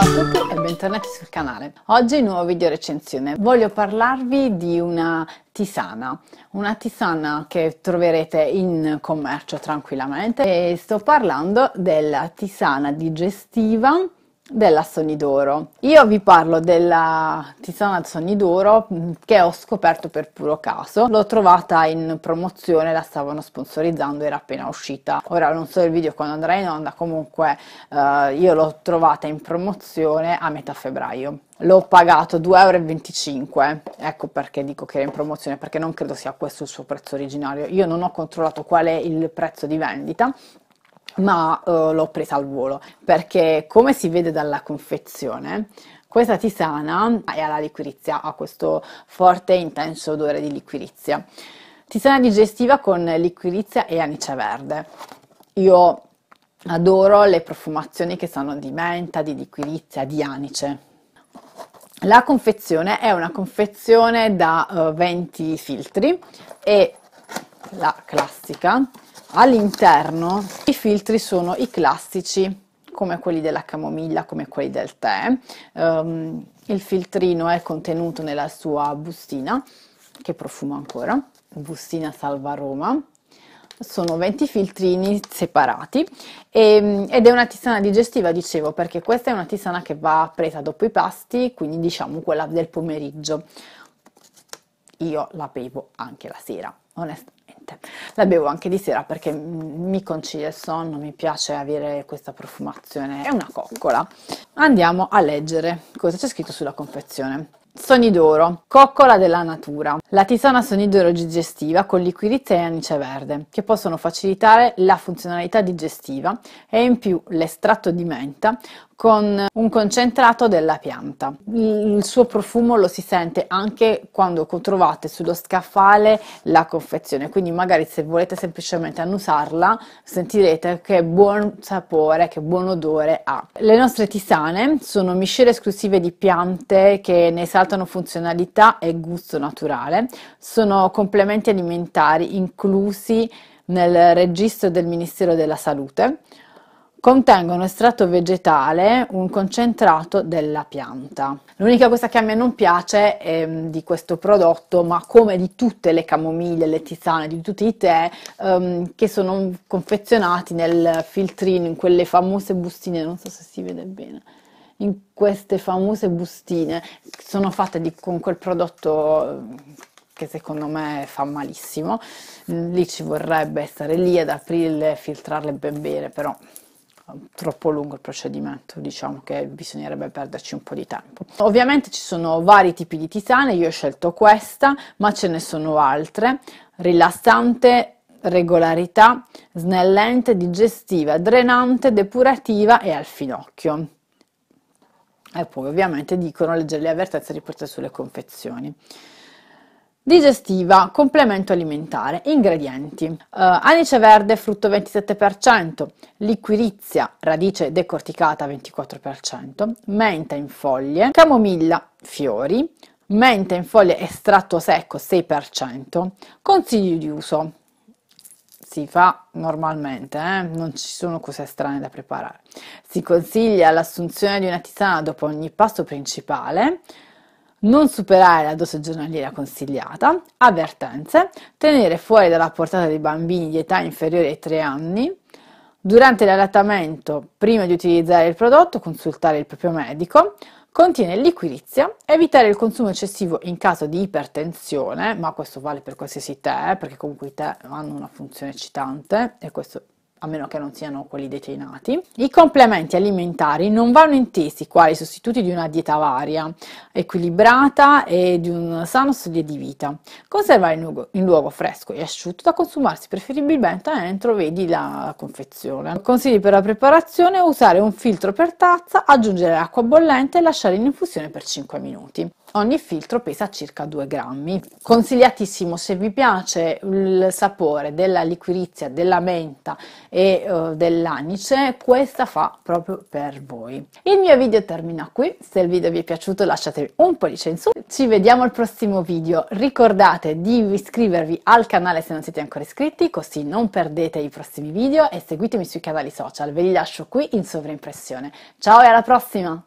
Ciao a tutti e bentornati sul canale. Oggi nuovo video recensione. Voglio parlarvi di una tisana, una tisana che troverete in commercio tranquillamente e sto parlando della tisana digestiva della Sonidoro. Io vi parlo della tisana Sonidoro mm, che ho scoperto per puro caso. L'ho trovata in promozione, la stavano sponsorizzando, era appena uscita. Ora non so il video quando andrà in onda, comunque eh, io l'ho trovata in promozione a metà febbraio. L'ho pagato 2,25 euro, ecco perché dico che era in promozione, perché non credo sia questo il suo prezzo originario. Io non ho controllato qual è il prezzo di vendita, ma uh, l'ho presa al volo perché come si vede dalla confezione questa tisana è alla liquirizia, ha questo forte e intenso odore di liquirizia. Tisana digestiva con liquirizia e anice verde. Io adoro le profumazioni che sono di menta, di liquirizia, di anice. La confezione è una confezione da uh, eh, 20 filtri e la classica All'interno i filtri sono i classici, come quelli della camomilla, come quelli del tè. Um, il filtrino è contenuto nella sua bustina, che profuma ancora, bustina Salva Roma. Sono 20 filtrini separati e, ehm, ed è una tisana digestiva, dicevo, perché questa è una tisana che va presa dopo i pasti, quindi diciamo quella del pomeriggio. Io la bevo anche la sera onestamente. La bevo anche di sera perché mi concilia il sonno, mi piace avere questa profumazione. È una coccola. Andiamo a leggere cosa c'è scritto sulla confezione. Sogni d'oro, coccola della natura. La tisana sonidoro digestiva con liquirizia e anice verde, che possono facilitare la funzionalità digestiva e in più l'estratto di menta con un concentrato della pianta. Il suo profumo lo si sente anche quando trovate sullo scaffale la confezione, quindi magari se volete semplicemente annusarla sentirete che buon sapore, che buon odore ha. Le nostre tisane sono miscele esclusive di piante che ne esaltano funzionalità e gusto naturale alimentare sono complementi alimentari inclusi nel registro del Ministero della Salute, contengono estratto vegetale, un concentrato della pianta. L'unica cosa che a me non piace ehm, di questo prodotto, ma come di tutte le camomille, le tisane, di tutti i tè ehm, che sono confezionati nel filtrino, in quelle famose bustine, non so se si vede bene in queste famose bustine, sono fatte di, con quel prodotto eh, che secondo me fa malissimo, lì ci vorrebbe stare lì ad aprirle, filtrarle e ben bene, però troppo lungo il procedimento, diciamo che bisognerebbe perderci un po' di tempo. Ovviamente ci sono vari tipi di tisane, io ho scelto questa, ma ce ne sono altre, rilassante, regolarità, snellente, digestiva, drenante, depurativa e al finocchio. E poi ovviamente dicono leggere le avvertenze riportate sulle confezioni. Digestiva, complemento alimentare, ingredienti. Eh, anice verde, frutto 27%, liquirizia, radice decorticata 24%, menta in foglie, camomilla, fiori, menta in foglie estratto secco 6%. Consigli di uso si fa normalmente, eh? non ci sono cose strane da preparare. Si consiglia l'assunzione di una tisana dopo ogni pasto principale, non superare la dose giornaliera consigliata, avvertenze, tenere fuori dalla portata dei bambini di età inferiore ai 3 anni, durante l'allattamento, prima di utilizzare il prodotto, consultare il proprio medico, Contiene liquirizia, evitare il consumo eccessivo in caso di ipertensione, ma questo vale per qualsiasi tè, perché comunque i tè hanno una funzione eccitante e questo a meno che non siano quelli deteinati. I complementi alimentari non vanno intesi quali sostituti di una dieta varia, equilibrata e di un sano stile di vita. Conservare in luogo, in luogo fresco e asciutto da consumarsi preferibilmente entro, vedi, la confezione. Consigli per la preparazione, usare un filtro per tazza, aggiungere acqua bollente e lasciare in infusione per 5 minuti ogni filtro pesa circa 2 grammi. Consigliatissimo se vi piace il sapore della liquirizia, della menta e uh, dell'anice, questa fa proprio per voi. Il mio video termina qui, se il video vi è piaciuto lasciatevi un pollice in su, ci vediamo al prossimo video, ricordate di iscrivervi al canale se non siete ancora iscritti, così non perdete i prossimi video e seguitemi sui canali social, ve li lascio qui in sovraimpressione. Ciao e alla prossima!